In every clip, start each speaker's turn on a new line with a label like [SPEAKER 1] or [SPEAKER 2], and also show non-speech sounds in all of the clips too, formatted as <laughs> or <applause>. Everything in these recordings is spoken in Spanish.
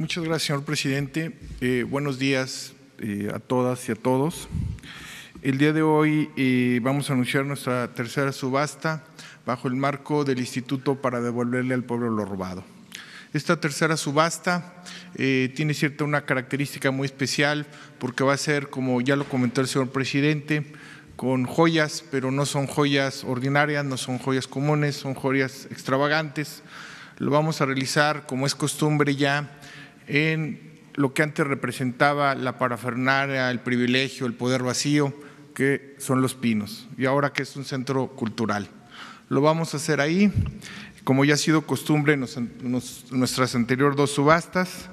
[SPEAKER 1] Muchas gracias, señor presidente. Eh, buenos días eh, a todas y a todos. El día de hoy eh, vamos a anunciar nuestra tercera subasta bajo el marco del Instituto para devolverle al pueblo lo robado. Esta tercera subasta tiene cierta una característica muy especial porque va a ser, como ya lo comentó el señor presidente, con joyas, pero no son joyas ordinarias, no son joyas comunes, son joyas extravagantes. Lo vamos a realizar, como es costumbre ya, en lo que antes representaba la parafernaria, el privilegio, el poder vacío, que son los pinos, y ahora que es un centro cultural. Lo vamos a hacer ahí, como ya ha sido costumbre en, nuestras anteriores dos subastas.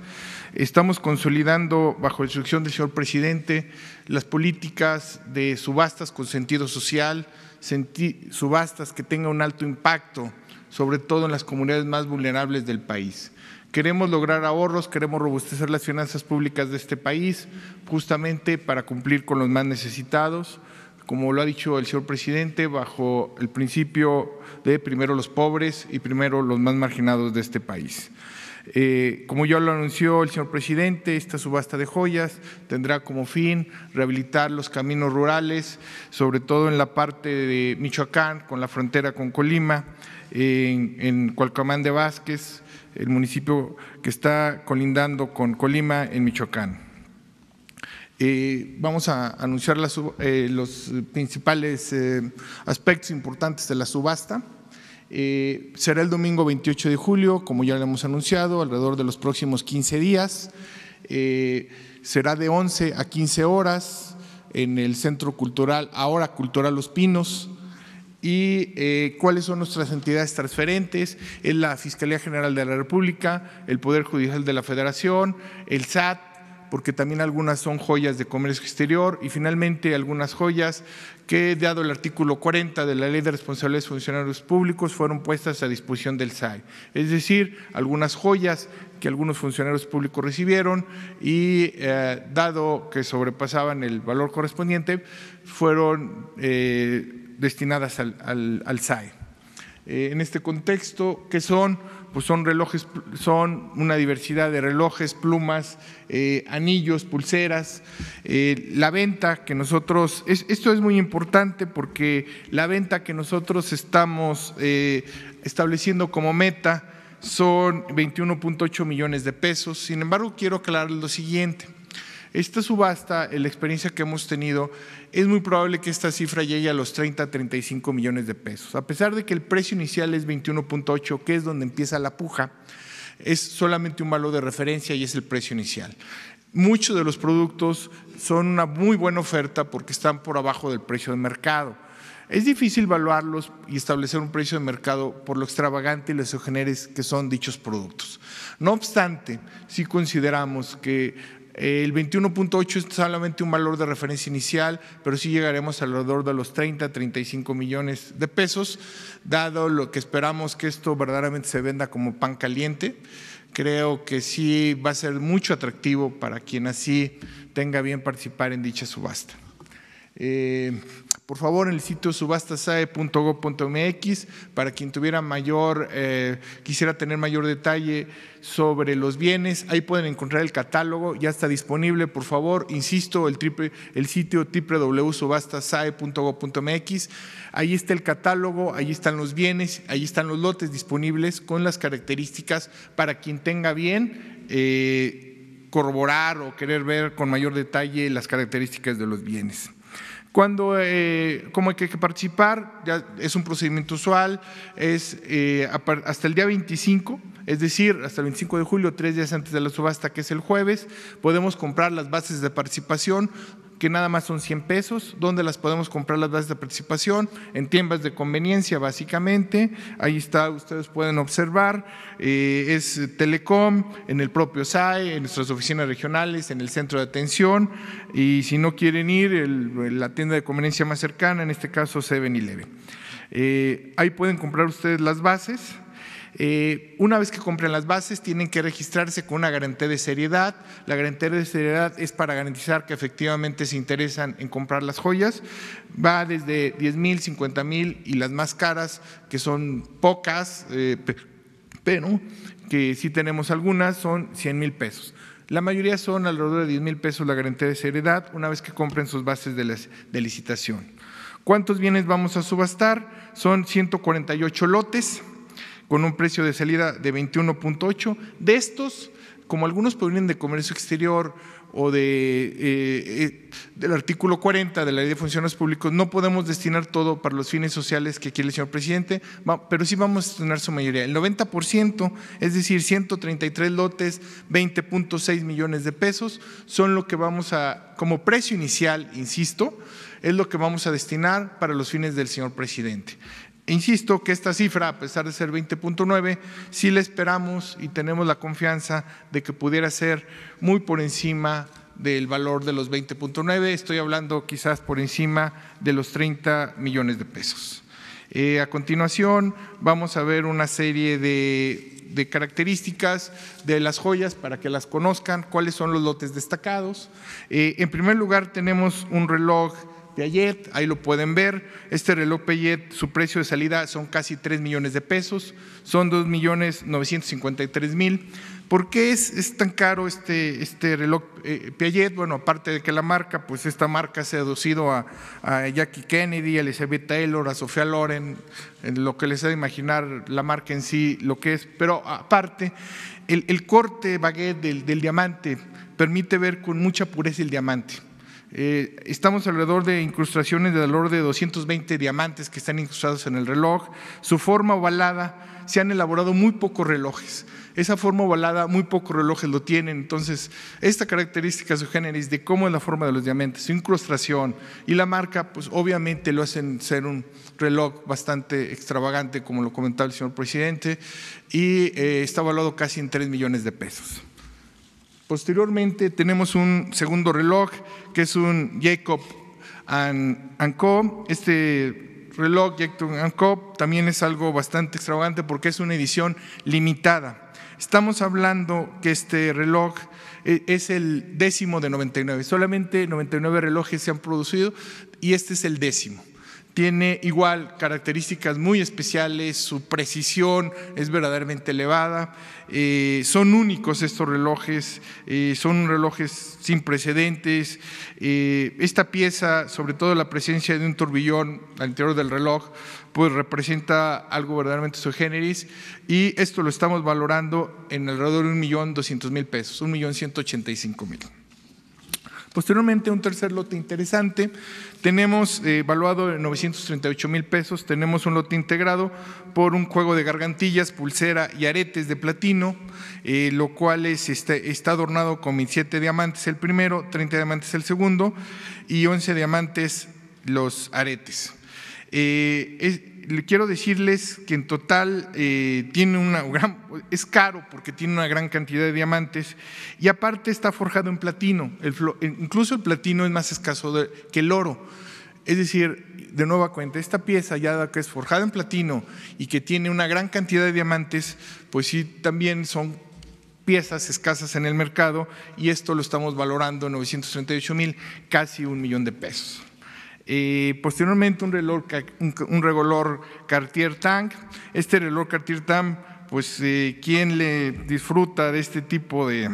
[SPEAKER 1] Estamos consolidando, bajo instrucción del señor presidente, las políticas de subastas con sentido social, subastas que tengan un alto impacto, sobre todo en las comunidades más vulnerables del país. Queremos lograr ahorros, queremos robustecer las finanzas públicas de este país, justamente para cumplir con los más necesitados. Como lo ha dicho el señor presidente, bajo el principio de primero los pobres y primero los más marginados de este país. Eh, como ya lo anunció el señor presidente, esta subasta de joyas tendrá como fin rehabilitar los caminos rurales, sobre todo en la parte de Michoacán, con la frontera con Colima, en, en Cualcamán de Vázquez, el municipio que está colindando con Colima en Michoacán. Eh, vamos a anunciar eh, los principales eh, aspectos importantes de la subasta. será el domingo 28 de julio, como ya lo hemos anunciado, alrededor de los próximos 15 días. será de 11 a 15 horas en el Centro Cultural, ahora Cultural Los Pinos y eh, cuáles son nuestras entidades transferentes, es la Fiscalía General de la República, el Poder Judicial de la Federación, el SAT, porque también algunas son joyas de comercio exterior y finalmente algunas joyas que, dado el artículo 40 de la Ley de responsables de Funcionarios Públicos, fueron puestas a disposición del SAI. Es decir, algunas joyas que algunos funcionarios públicos recibieron y, eh, dado que sobrepasaban el valor correspondiente, fueron eh, destinadas al, al, SAE. Eh, en este contexto, ¿qué son? Pues son relojes, son una diversidad de relojes, plumas, eh, anillos, pulseras, eh, la venta que nosotros, esto es muy importante porque la venta que nosotros estamos estableciendo como meta son 21.8 millones de pesos. Sin embargo, quiero aclarar lo siguiente. Esta subasta, en eh, la experiencia que hemos tenido, es muy probable que esta cifra llegue a los 30, 35 millones de pesos. A pesar de que el precio inicial es 21.8, que es donde empieza la puja, es solamente un valor de referencia y es el precio inicial. Muchos de los productos son una muy buena oferta porque están por abajo del precio de mercado. Es difícil evaluarlos y establecer un precio de mercado por lo extravagante y los exogeneres que son dichos productos. No obstante, si consideramos que el 21.8 es solamente un valor de referencia inicial, pero sí llegaremos alrededor de los 30, 35 millones de pesos, dado lo que esperamos que esto verdaderamente se venda como pan caliente. Creo que sí va a ser mucho atractivo para quien así tenga bien participar en dicha subasta. Eh, por favor en el sitio subastasae.gov.mx para quien tuviera mayor, eh, quisiera tener mayor detalle sobre los bienes, ahí pueden encontrar el catálogo, ya está disponible, por favor, insisto, el, triple, el sitio www.subastasae.gov.mx, ahí está el catálogo, ahí están los bienes, ahí están los lotes disponibles con las características para quien tenga bien. Eh, corroborar o querer ver con mayor detalle las características de los bienes. Cuando, eh, hay que participar, es un procedimiento usual, es eh, hasta el día 25, es decir, hasta el 25 de julio, tres días antes de la subasta, que es el jueves, podemos comprar las bases de participación que nada más son 100 pesos, donde las podemos comprar las bases de participación, en tiendas de conveniencia básicamente, ahí está, ustedes pueden observar, eh, es Telecom, en el propio SAE, en nuestras oficinas regionales, en el centro de atención, y si no quieren ir, la tienda de conveniencia más cercana, en este caso Seven eleven leve. Eh, ahí pueden comprar ustedes las bases eh, una vez que compren las bases, tienen que registrarse con una garantía de seriedad. La garantía de seriedad es para garantizar que efectivamente se interesan en comprar las joyas. Va desde 10 mil, 50 mil y las más caras, que son pocas, eh, pero que sí tenemos algunas, son 100 mil pesos. La mayoría son alrededor de 10 mil pesos la garantía de seriedad una vez que compren sus bases de, de licitación. ¿Cuántos bienes vamos a subastar? Son 148 lotes con un precio de salida de 21.8. De estos, como algunos provienen de comercio exterior o de, eh, eh, del artículo 40 de la Ley de Funcionarios Públicos, no podemos destinar todo para los fines sociales que quiere el señor presidente, pero sí vamos a destinar su mayoría. El 90%, es decir, 133 lotes, 20.6 millones de pesos, son lo que vamos a, como precio inicial, insisto, es lo que vamos a destinar para los fines del señor presidente. E insisto que esta cifra, a pesar de ser 20.9, sí la esperamos y tenemos la confianza de que pudiera ser muy por encima del valor de los 20.9, estoy hablando quizás por encima de los 30 millones de pesos. Eh, a continuación vamos a ver una serie de, características de las joyas para que las conozcan, cuáles son los lotes destacados. Eh, en primer lugar tenemos un reloj Piaget, ahí lo pueden ver. Este reloj Piaget, su precio de salida son casi 3 millones de pesos, son 2 millones 953 mil. ¿Por qué es, tan caro este, este reloj eh, Piaget? Bueno, aparte de que la marca, pues esta marca se ha deducido a, Jackie Kennedy, a Elizabeth Taylor, a Sofía Loren, lo que les ha de imaginar la marca en sí, lo que es. Pero aparte, el, corte baguette del diamante permite ver con mucha pureza el diamante eh, estamos alrededor de incrustaciones de valor de 220 diamantes que están incrustados en el reloj. Su forma ovalada, se han elaborado muy pocos relojes. Esa forma ovalada, muy pocos relojes lo tienen. Entonces, esta característica su género, de cómo es la forma de los diamantes, su incrustación y la marca, pues obviamente lo hacen ser un reloj bastante extravagante, como lo comentaba el señor presidente, y eh, está valuado casi en 3 millones de pesos. Posteriormente tenemos un segundo reloj que es un Jacob and, Co. Este reloj Jacob and Co. también es algo bastante extravagante porque es una edición limitada. Estamos hablando que este reloj e, es el décimo de 99. Solamente 99 relojes se han producido y este es el décimo tiene igual características muy especiales, su precisión es verdaderamente elevada, eh, son únicos estos relojes, eh, son relojes sin precedentes. Eh, esta pieza, sobre todo la presencia de un turbillón al interior del reloj, pues representa algo verdaderamente su generis y esto lo estamos valorando en alrededor de un millón doscientos mil pesos, un millón ciento ochenta y mil. Posteriormente, un tercer lote interesante, tenemos evaluado eh, en 938 mil pesos, tenemos un lote integrado por un juego de gargantillas, pulsera y aretes de platino, eh, lo cual este, está, adornado con 27 diamantes el primero, 30 diamantes el segundo y 11 diamantes los aretes. Eh, quiero decirles que en total eh, tiene una es caro porque tiene una gran cantidad de diamantes y aparte está forjado en platino. Eh, incluso el platino es más escaso que el oro. Es decir, de nueva cuenta, esta pieza ya que es forjada en platino y que tiene una gran cantidad de diamantes, pues sí, también son piezas escasas en el mercado y esto lo estamos valorando en 938 mil, casi un millón de pesos. Eh, posteriormente un reloj, un, Cartier Tank. Este reloj Cartier Tank, pues eh, quien le disfruta de este tipo de,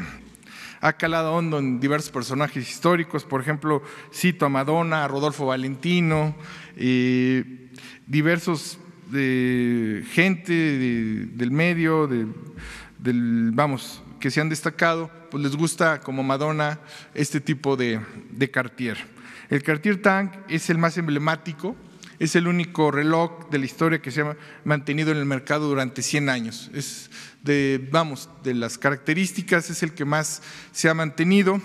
[SPEAKER 1] ha calado hondo en diversos personajes históricos, por ejemplo, cito a Madonna, a Rodolfo Valentino, eh, diversos de gente del medio, del, vamos, que se han destacado, pues les gusta como Madonna este tipo de Cartier. El Cartier Tank es el más emblemático, es el único reloj de la historia que se ha mantenido en el mercado durante 100 años. Es de, vamos, de las características es el que más se ha mantenido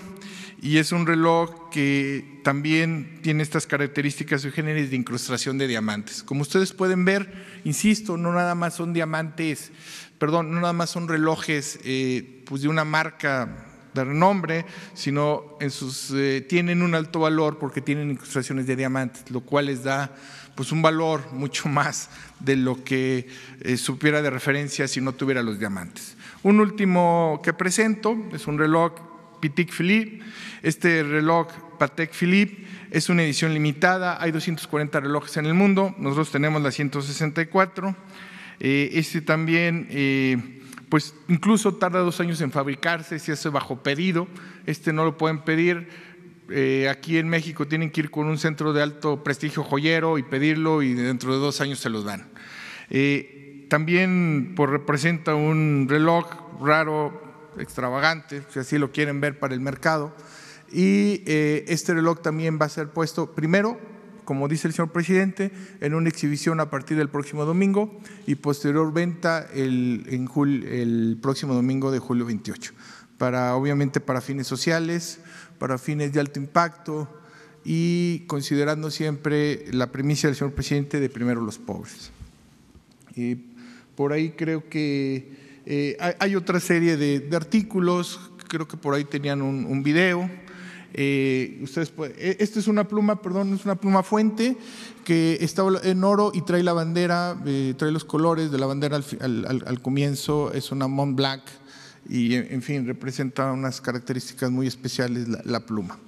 [SPEAKER 1] y es un reloj que también tiene estas características y géneros de incrustación de diamantes. Como ustedes pueden ver, insisto, no nada más son diamantes, perdón, no nada más son relojes eh, pues de una marca de renombre, sino en sus, eh, tienen un alto valor porque tienen incrustaciones de diamantes, lo cual les da pues, un valor mucho <laughs> más de lo que eh, supiera de referencia si no tuviera los diamantes. Un último que presento es un reloj Pitik Philippe. Este reloj Patek Philippe es una edición limitada, hay 240 relojes en el mundo, nosotros tenemos la 164. Eh, este también pues incluso tarda dos años en fabricarse, si hace bajo pedido, este no lo pueden pedir. Eh, aquí en México tienen que ir con un centro de alto prestigio joyero y pedirlo y dentro de dos años se los dan. Eh, también pues, representa un reloj raro, extravagante, si así lo quieren ver para el mercado. Y eh, este reloj también va a ser puesto primero como dice el señor presidente, en una exhibición a partir del próximo domingo y posterior venta el, próximo domingo de julio 28, para obviamente para fines sociales, para fines de alto impacto y considerando siempre la premisa del señor presidente de primero los pobres. por ahí creo que eh, hay, otra serie de, artículos, creo que por ahí tenían un, un video eh, ustedes eh, esta es una pluma, perdón, es una pluma fuente que está en oro y trae la bandera, eh, trae los colores de la bandera al, comienzo, es una Mont y en fin, representa unas características muy especiales la, pluma.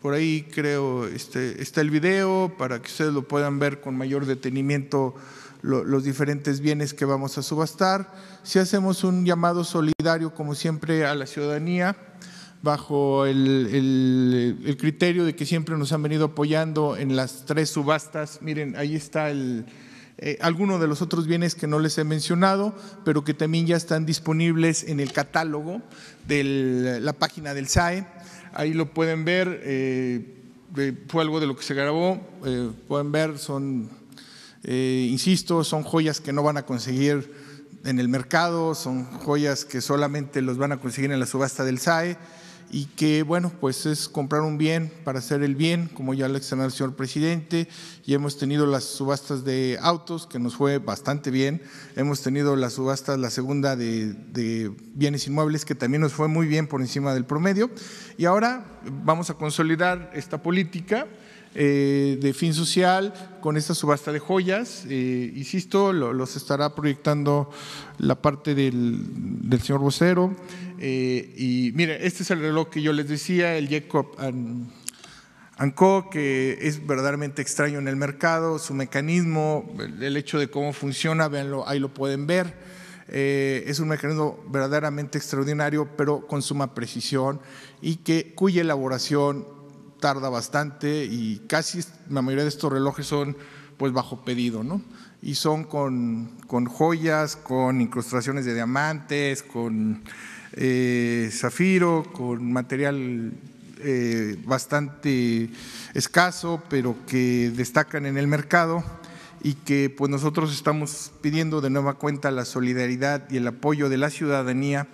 [SPEAKER 1] por ahí creo este, está el video para que ustedes lo puedan ver con mayor detenimiento los diferentes bienes que vamos a subastar. Si hacemos un llamado solidario, como siempre, a la ciudadanía, bajo el, criterio de que siempre nos han venido apoyando en las tres subastas. Miren, ahí está el, eh, alguno de los otros bienes que no les he mencionado, pero que también ya están disponibles en el catálogo de la página del SAE. Ahí lo pueden ver, eh, eh, fue algo de lo que se grabó, pueden ver, son, insisto, son joyas que no van a conseguir en el mercado, son joyas que solamente los van a conseguir en la subasta del SAE y que, bueno, pues es comprar un bien para hacer el bien, como ya le externó el señor presidente, y hemos tenido las subastas de autos, que nos fue bastante bien, hemos tenido las subastas, la segunda de, bienes inmuebles, que también nos fue muy bien por encima del promedio, y ahora vamos a consolidar esta política eh, de fin social con esta subasta de joyas. Eh, insisto, los estará proyectando la parte del, del señor vocero. Eh, y mire, este es el reloj que yo les decía, el Jacob Anco, que es verdaderamente extraño en el mercado, su mecanismo, el hecho de cómo funciona, ahí lo pueden ver. Eh, es un mecanismo verdaderamente extraordinario, pero con suma precisión y que, cuya elaboración tarda bastante y casi la mayoría de estos relojes son pues bajo pedido, ¿no? Y son con, con joyas, con incrustaciones de diamantes, con eh, zafiro, con material eh, bastante escaso, pero que destacan en el mercado y que pues nosotros estamos pidiendo de nueva cuenta la solidaridad y el apoyo de la ciudadanía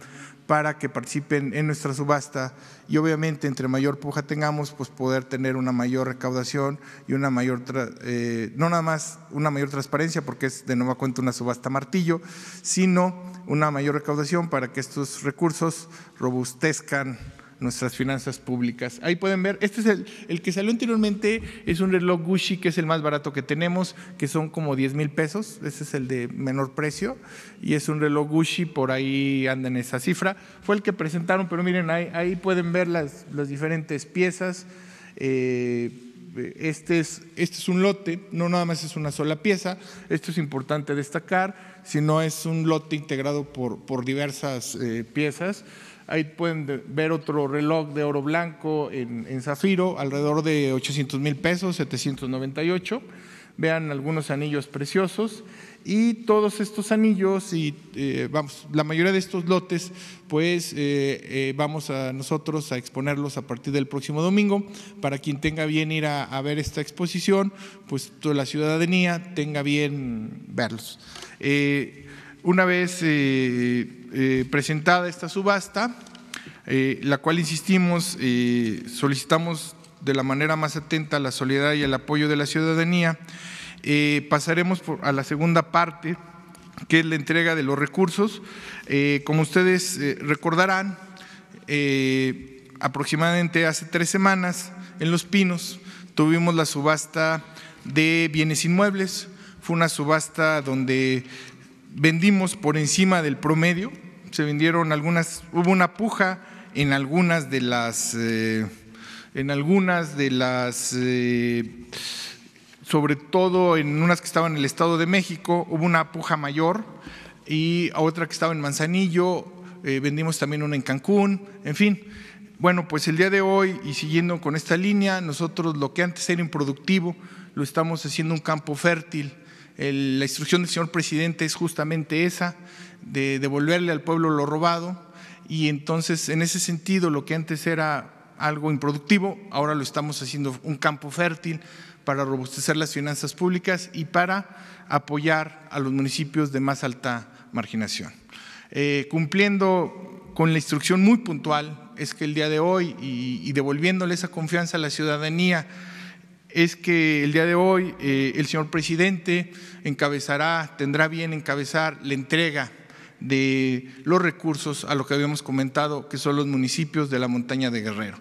[SPEAKER 1] para que participen en nuestra subasta y obviamente entre mayor puja tengamos, pues poder tener una mayor recaudación y una mayor, eh, no nada más una mayor transparencia, porque es de nueva cuenta una subasta martillo, sino una mayor recaudación para que estos recursos robustezcan nuestras finanzas públicas. Ahí pueden ver, este es el, el que salió anteriormente, es un reloj Gucci que es el más barato que tenemos, que son como 10 mil pesos, ese es el de menor precio, y es un reloj Gucci, por ahí anda en esa cifra. Fue el que presentaron, pero miren, ahí, ahí pueden ver las, las diferentes piezas. Eh, este es, este es un lote, no nada más es una sola pieza, esto es importante destacar, sino es un lote integrado por, diversas eh, piezas. Ahí pueden ver otro reloj de oro blanco en, en zafiro, alrededor de 800 mil pesos, 798 vean algunos anillos preciosos y todos estos anillos y eh, vamos, la mayoría de estos lotes, pues eh, eh, vamos a nosotros a exponerlos a partir del próximo domingo. Para quien tenga bien ir a, a ver esta exposición, pues toda la ciudadanía tenga bien verlos. una vez presentada esta subasta, la cual insistimos, solicitamos de la manera más atenta a la solidaridad y el apoyo de la ciudadanía. Eh, pasaremos a la segunda parte, que es la entrega de los recursos. Eh, como ustedes eh, recordarán, aproximadamente hace tres semanas, en Los Pinos, tuvimos la subasta de bienes inmuebles. Fue una subasta donde vendimos por encima del promedio. Se vendieron algunas, hubo una puja en algunas de las en algunas de las, eh, sobre todo en unas que estaban en el Estado de México, hubo una puja mayor y otra que estaba en Manzanillo, eh, vendimos también una en Cancún, en fin. Bueno, pues el día de hoy y siguiendo con esta línea, nosotros lo que antes era improductivo, lo estamos haciendo un campo fértil. la instrucción del señor presidente es justamente esa, de devolverle al pueblo lo robado. Y entonces, en ese sentido, lo que antes era algo improductivo, ahora lo estamos haciendo un campo fértil para robustecer las finanzas públicas y para apoyar a los municipios de más alta marginación. Eh, cumpliendo con la instrucción muy puntual, es que el día de hoy, y, devolviéndole esa confianza a la ciudadanía, es que el día de hoy eh, el señor presidente encabezará, tendrá bien encabezar la entrega de los recursos a lo que habíamos comentado, que son los municipios de la montaña de Guerrero.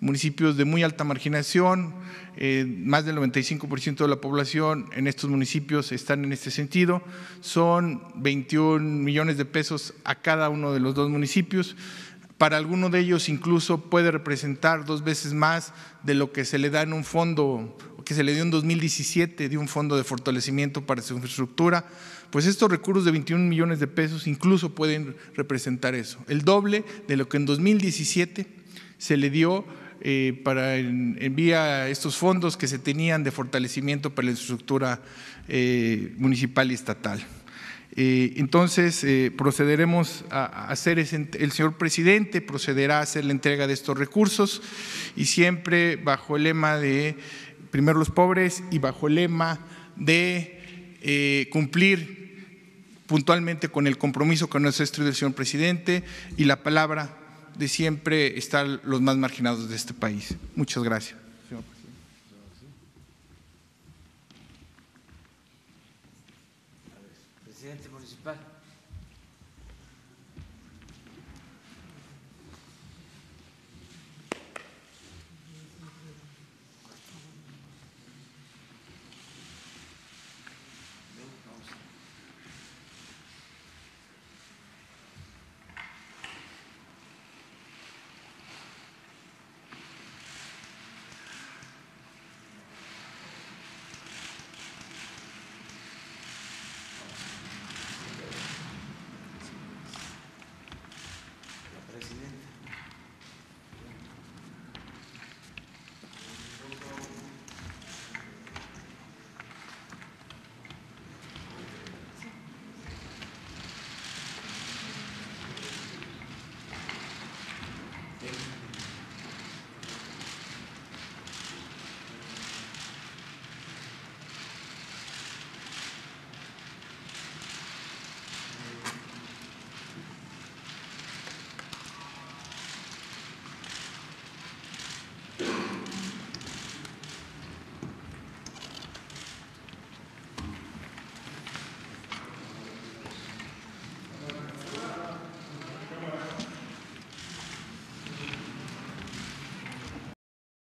[SPEAKER 1] Municipios de muy alta marginación, eh, más del 95% de la población en estos municipios están en este sentido, son 21 millones de pesos a cada uno de los dos municipios. Para alguno de ellos incluso puede representar dos veces más de lo que se le da en un fondo, que se le dio en 2017 de un fondo de fortalecimiento para su infraestructura pues estos recursos de 21 millones de pesos incluso pueden representar eso, el doble de lo que en 2017 se le dio eh, para en, estos fondos que se tenían de fortalecimiento para la estructura eh, municipal y estatal. Eh, entonces, procederemos a, hacer, el señor presidente procederá a hacer la entrega de estos recursos y siempre bajo el lema de primero los pobres y bajo el lema de eh, cumplir puntualmente con el compromiso que nos ha el señor presidente y la palabra de siempre estar los más marginados de este país. Muchas gracias.